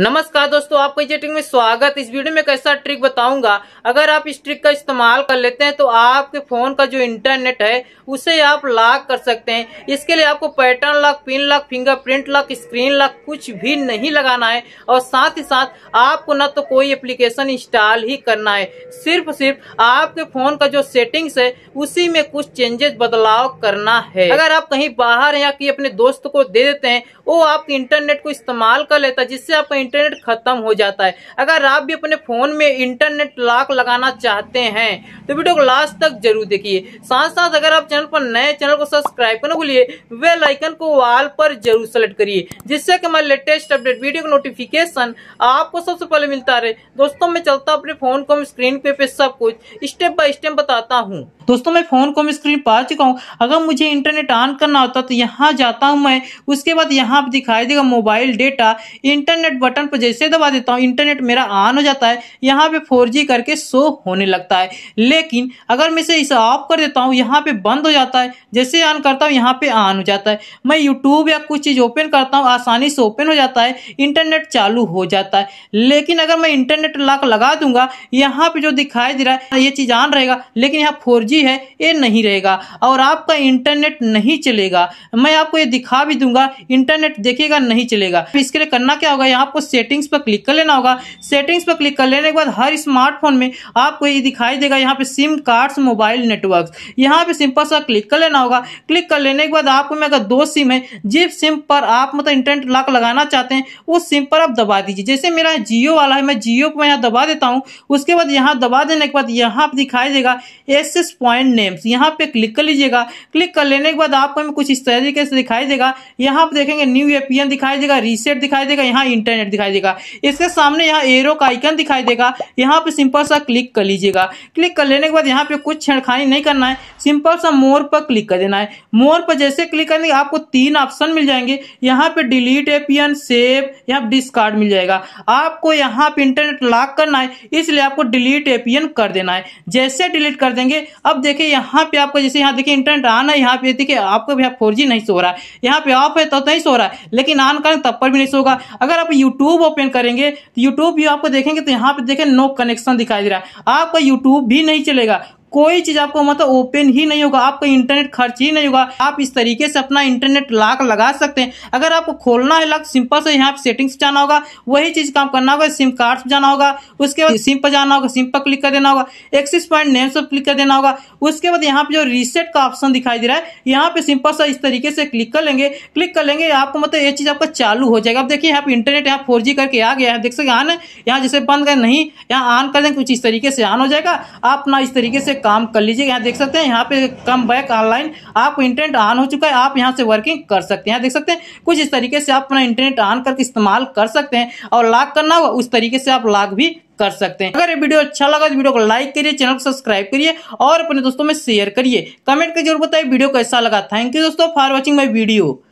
नमस्कार दोस्तों आपको जेटिंग में स्वागत इस वीडियो में कैसा ट्रिक बताऊंगा अगर आप इस ट्रिक का इस्तेमाल कर लेते हैं तो आपके फोन का जो इंटरनेट है उसे आप लॉक कर सकते हैं इसके लिए आपको pattern lock pin lock fingerprint lock screen lock कुछ भी नहीं लगाना है और साथ ही साथ आपको ना तो कोई एप्लीकेशन इंस्टॉल ही करना है सिर्फ सिर्फ आपके फोन का जो सेटिंग्स है उसी में कुछ चेंजेस बदलाव करना है अगर आप कहीं बाहर या कि अपने दोस्त को दे देते हैं वो आपके इंटरनेट को इस्तेमाल कर लेता जिससे आपका इंटरनेट खत्म हो जाता है अगर आप भी अपने फोन में इंटरनेट लॉक लगाना चाहते हैं तो वीडियो को लास्ट तक जरूर देखिए साथ साथ अगर आप चैनल पर नए चैनल को सब्सक्राइब करने भूलिए वे लाइकन को वाल पर जरूर सेलेक्ट करिए जिससे कि हमारे लेटेस्ट अपडेट वीडियो का नोटिफिकेशन आपको सबसे पहले मिलता रहे दोस्तों में चलता अपने फोन को हम स्क्रीन पे, पे सब कुछ स्टेप बाय स्टेप बताता हूँ दोस्तों मैं फ़ोन को स्क्रीन पा चुका हूँ अगर मुझे इंटरनेट ऑन करना होता तो यहाँ जाता हूँ मैं उसके बाद यहाँ पर दिखाई देगा मोबाइल डेटा इंटरनेट बटन पर जैसे दबा देता हूँ इंटरनेट मेरा ऑन हो जाता है यहाँ पे फोर करके शो होने लगता है लेकिन अगर मैं इसे इसे ऑफ कर देता हूँ यहाँ पे बंद हो जाता है जैसे ऑन करता हूँ यहाँ पे ऑन हो जाता है मैं यूट्यूब या कुछ चीज़ ओपन करता हूँ आसानी से ओपन हो जाता है इंटरनेट चालू हो जाता है लेकिन अगर मैं इंटरनेट लॉक लगा दूंगा यहाँ पे जो दिखाई दे रहा है ये चीज़ ऑन रहेगा लेकिन यहाँ फोर जी बिजी है ये नहीं रहेगा और आपका इंटरनेट नहीं चलेगा मैं आपको ये दिखा भी दूंगा इंटरनेट देखेगा नहीं चलेगा इसके लिए करना क्या होगा यहाँ आपको सेटिंग्स पर क्लिक कर लेना होगा सेटिंग्स पर क्लिक कर लेने के बाद हर स्मार्टफोन में आपको ये दिखाई देगा यहाँ पे सिम कार्ड्स मोबाइल नेटवर्क यहाँ पे सिंपल सा क्लिक कर लेना होगा क्लिक कर लेने के बाद आपको मैं अगर दो सिम है जिस सिम पर आप मतलब इंटरनेट लॉक लगाना चाहते हैं उस सिम पर आप दबा दीजिए जैसे मेरा जियो वाला है मैं जियो को यहाँ दबा देता हूँ उसके बाद यहाँ दबा देने के बाद यहाँ दिखाई देगा एस एस पॉइंट नेम्स यहाँ पे क्लिक कर लीजिएगा क्लिक कर लेने के बाद आपको हमें कुछ इस तरीके से दिखाई देगा यहाँ पर देखेंगे न्यू एपियन दिखाई देगा रीसेट दिखाई देगा यहाँ इंटरनेट दिखाई देगा इसके सामने यहाँ एरो का आइकन दिखाई देगा यहाँ पर सिंपल सा क्लिक कर लीजिएगा क्लिक कर लेने के बाद यहाँ पे कुछ छेड़खानी नहीं करना है सिंपल सा मोर पर क्लिक कर देना है मोर पर जैसे क्लिक करेंगे आपको तीन ऑप्शन मिल जाएंगे यहाँ पे डिलीट एपियन सेव यहाँ डिस्कार्ड मिल जाएगा आपको यहाँ पे इंटरनेट लॉक करना है इसलिए आपको डिलीट एपियन कर देना है जैसे डिलीट कर देंगे अब अब देखिए यहाँ पे आपको जैसे यहाँ देखिए इंटरनेट ऑन है यहाँ पे देखिए आपको भी फोर जी नहीं सो रहा है यहाँ पे ऑफ है तो नहीं सो रहा है लेकिन ऑन करें तब पर भी नहीं सोगा अगर आप यूट्यूब ओपन करेंगे तो यूट्यूब भी आपको देखेंगे तो यहाँ पे देखें नो कनेक्शन दिखाई दे रहा है आपका यूट्यूब भी नहीं चलेगा कोई चीज आपको मतलब ओपन ही नहीं होगा आपका इंटरनेट खर्च ही नहीं होगा आप इस तरीके से अपना इंटरनेट लाख लगा सकते हैं अगर आपको खोलना है लाख सिंपल से यहाँ पे सेटिंग्स जाना होगा वही चीज काम करना होगा सिम कार्ड जाना होगा उसके बाद सिम पर जाना होगा सिम पर क्लिक कर देना होगा एक्सिस पॉइंट नेम्स पर क्लिक कर देना होगा उसके बाद यहाँ पे जो रीसेट का ऑप्शन दिखाई दे रहा है यहाँ पे सिंपल सा इस तरीके से क्लिक कर लेंगे क्लिक कर लेंगे आपको मतलब ये चीज आपका चालू हो जाएगा अब देखिए यहाँ पे इंटरनेट यहाँ फोर करके आ गया है देख सकते हैं यहाँ जैसे बंद कर नहीं यहाँ ऑन कर देंगे कुछ इस तरीके से ऑन हो जाएगा आप ना इस तरीके से काम कर लीजिए यहाँ देख सकते हैं यहाँ पे कम बैक ऑनलाइन आपको इंटरनेट ऑन हो चुका है आप यहाँ से वर्किंग कर सकते हैं यहाँ देख सकते हैं कुछ इस तरीके से आप अपना इंटरनेट ऑन करके इस्तेमाल कर सकते हैं और लॉक करना उस तरीके से आप लॉक भी कर सकते हैं अगर ये वीडियो अच्छा लगा तो वीडियो को लाइक करिए चैनल को सब्सक्राइब करिए और अपने दोस्तों में शेयर करिए कमेंट करके जरूर बताइए वीडियो कैसा लगा थैंक यू दोस्तों फॉर वॉचिंग माई वीडियो